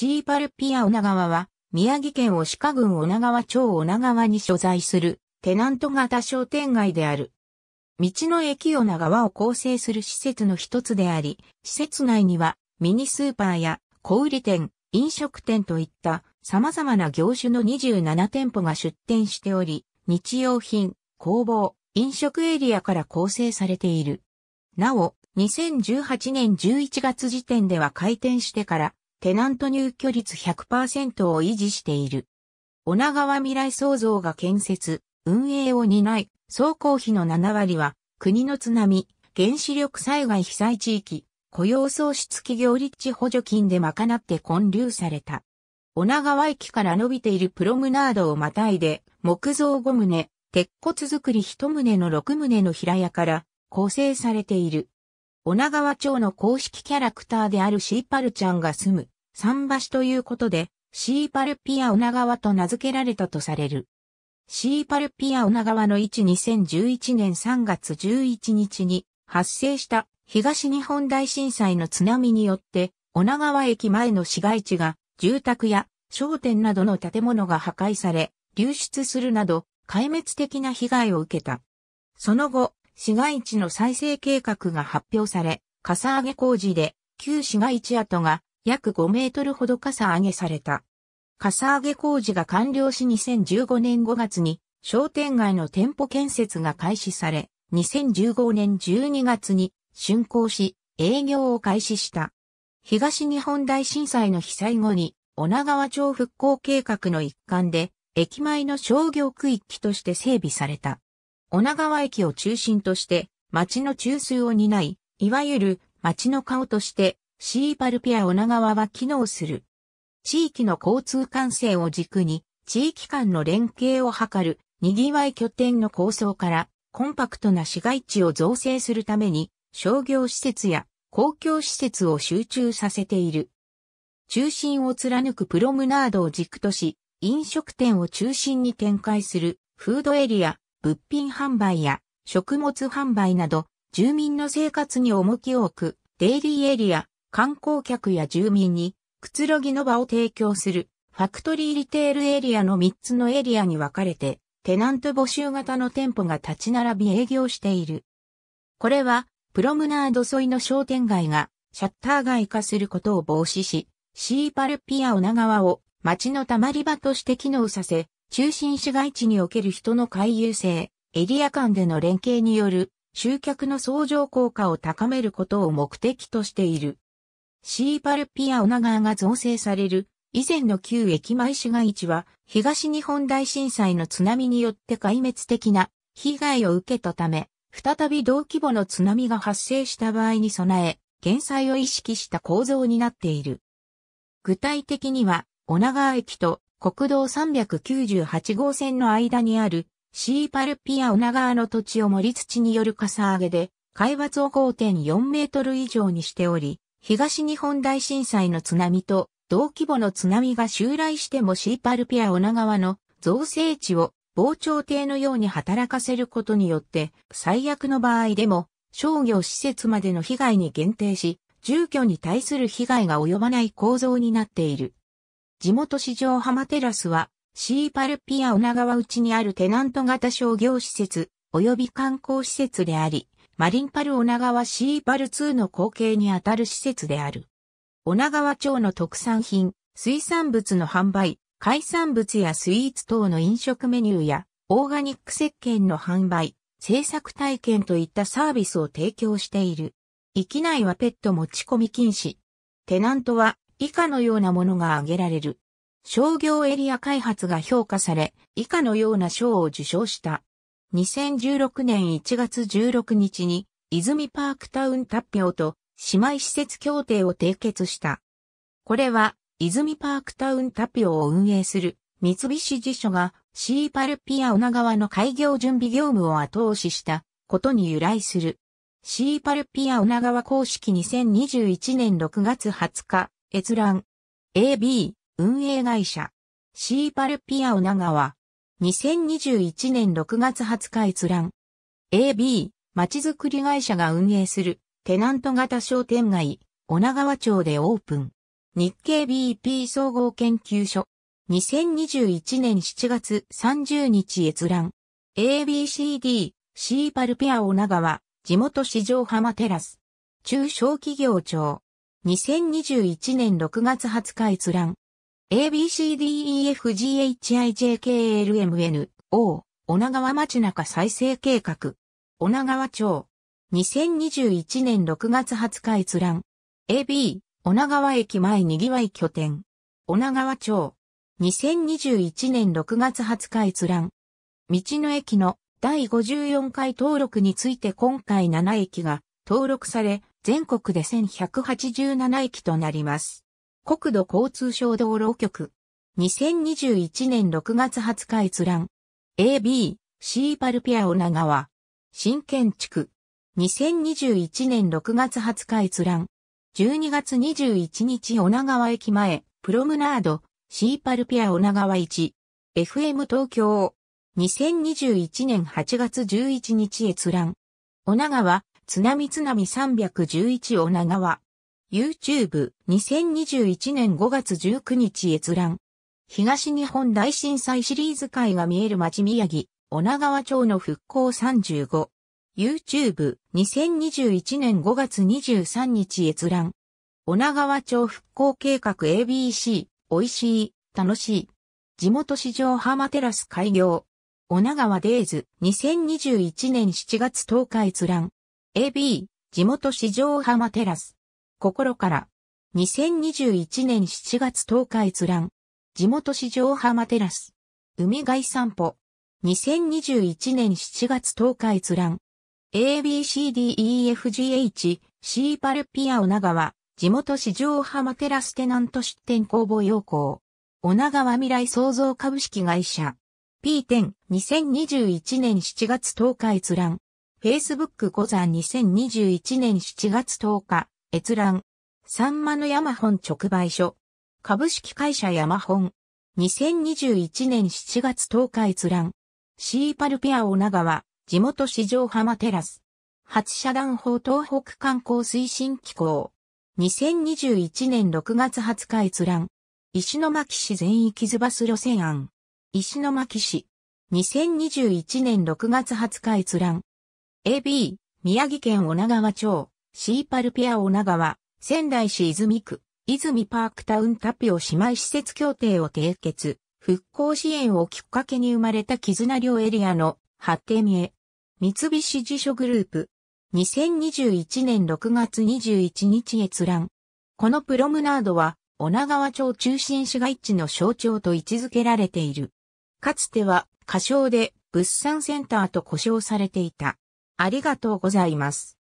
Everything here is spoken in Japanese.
シーパルピア女川は、宮城県押鹿郡女川町女川に所在する、テナント型商店街である。道の駅女川を構成する施設の一つであり、施設内には、ミニスーパーや、小売店、飲食店といった様々な業種の27店舗が出店しており、日用品、工房、飲食エリアから構成されている。なお、2018年11月時点では開店してからテナント入居率100%を維持している。女川未来創造が建設、運営を担い、総工費の7割は、国の津波、原子力災害被災地域、雇用創出企業立地補助金で賄って建立された。女川駅から伸びているプロムナードをまたいで、木造5棟、鉄骨造り1棟の6棟の平屋から構成されている。女川町の公式キャラクターであるシーパルちゃんが住む、桟橋ということで、シーパルピア女川と名付けられたとされる。シーパルピア女川の位置2011年3月11日に発生した東日本大震災の津波によって、女川駅前の市街地が住宅や商店などの建物が破壊され、流出するなど、壊滅的な被害を受けた。その後、市街地の再生計画が発表され、かさ上げ工事で旧市街地跡が約5メートルほどかさ上げされた。かさ上げ工事が完了し2015年5月に商店街の店舗建設が開始され、2015年12月に竣工し営業を開始した。東日本大震災の被災後に女川町復興計画の一環で駅前の商業区域として整備された。女川駅を中心として町の中枢を担い、いわゆる町の顔としてシーパルピア女川は機能する。地域の交通管制を軸に地域間の連携を図る賑わい拠点の構想からコンパクトな市街地を造成するために商業施設や公共施設を集中させている。中心を貫くプロムナードを軸とし、飲食店を中心に展開するフードエリア、物品販売や食物販売など、住民の生活に重きを置く、デイリーエリア、観光客や住民に、くつろぎの場を提供する、ファクトリーリテールエリアの3つのエリアに分かれて、テナント募集型の店舗が立ち並び営業している。これは、プロムナード沿いの商店街が、シャッター街化することを防止し、シーパルピア女川を街の溜まり場として機能させ、中心市街地における人の回遊性、エリア間での連携による集客の相乗効果を高めることを目的としている。シーパルピア女川が造成される以前の旧駅前市街地は東日本大震災の津波によって壊滅的な被害を受けたため、再び同規模の津波が発生した場合に備え、減災を意識した構造になっている。具体的には、女川駅と国道398号線の間にあるシーパルピア女川の土地を盛り土によるかさ上げで、海抜を5.4メートル以上にしており、東日本大震災の津波と同規模の津波が襲来してもシーパルピア女川の造成地を防潮堤のように働かせることによって、最悪の場合でも商業施設までの被害に限定し、住居に対する被害が及ばない構造になっている。地元市場浜テラスは、シーパルピア女川内にあるテナント型商業施設、及び観光施設であり、マリンパル女川シーパル2の後継にあたる施設である。女川町の特産品、水産物の販売、海産物やスイーツ等の飲食メニューや、オーガニック石鹸の販売、制作体験といったサービスを提供している。域内はペット持ち込み禁止。テナントは以下のようなものが挙げられる。商業エリア開発が評価され、以下のような賞を受賞した。2016年1月16日に、泉パークタウンタッピオと姉妹施設協定を締結した。これは、泉パークタウンタピオを運営する三菱地所がシーパルピア女川の開業準備業務を後押ししたことに由来する。シーパルピア女川公式2021年6月20日閲覧。AB、運営会社。シーパルピアオナガワ。2021年6月20日閲覧。AB、町づくり会社が運営する、テナント型商店街、オナガワ町でオープン。日経 BP 総合研究所。2021年7月30日閲覧。ABCD、シーパルピアオナガワ。地元市場浜テラス。中小企業庁。2021年6月20日閲覧。ABCDEFGHIJKLMN、O、女川町中再生計画。女川町。2021年6月20日閲覧。AB、女川駅前にぎわい拠点。女川町。2021年6月20日閲覧。道の駅の第54回登録について今回7駅が登録され、全国で1187駅となります。国土交通省道路局。2021年6月20日閲覧。AB、C パルピア女川。新建築。2021年6月20日閲覧。12月21日女川駅前、プロムナード、シーパルピア女川1。FM 東京。2021年8月11日閲覧。女川、津波津波311女川。YouTube、2021年5月19日閲覧。東日本大震災シリーズ会が見える町宮城、女川町の復興35。YouTube、2021年5月23日閲覧。女川町復興計画 ABC、美味しい、楽しい。地元市場浜テラス開業。女川デイズ、2021年7月10日閲覧。AB、地元市場浜テラス。心から。2021年7月10日閲覧。地元市場浜テラス。海外散歩。2021年7月10日閲覧。ABCDEFGH、シーパルピア女川、地元市場浜テラステナント出店工房要項。女川未来創造株式会社。P 点2021年7月10日閲覧。Facebook 五山2021年7月10日、閲覧。サンマの山本直売所。株式会社山本。2021年7月10日閲覧。シーパルピア女川、地元市場浜テラス。八社団法東北観光推進機構。2021年6月20日閲覧。石巻市全域ズバス路線案。石巻市。2021年6月20日閲覧。AB、宮城県女川町、シーパルピア女川、仙台市泉区、泉パークタウンタピオ姉妹施設協定を締結、復興支援をきっかけに生まれた絆寮エリアの発展へ。三菱辞書グループ。2021年6月21日閲覧。このプロムナードは、女川町中心市街地の象徴と位置づけられている。かつては、仮称で物産センターと呼称されていた。ありがとうございます。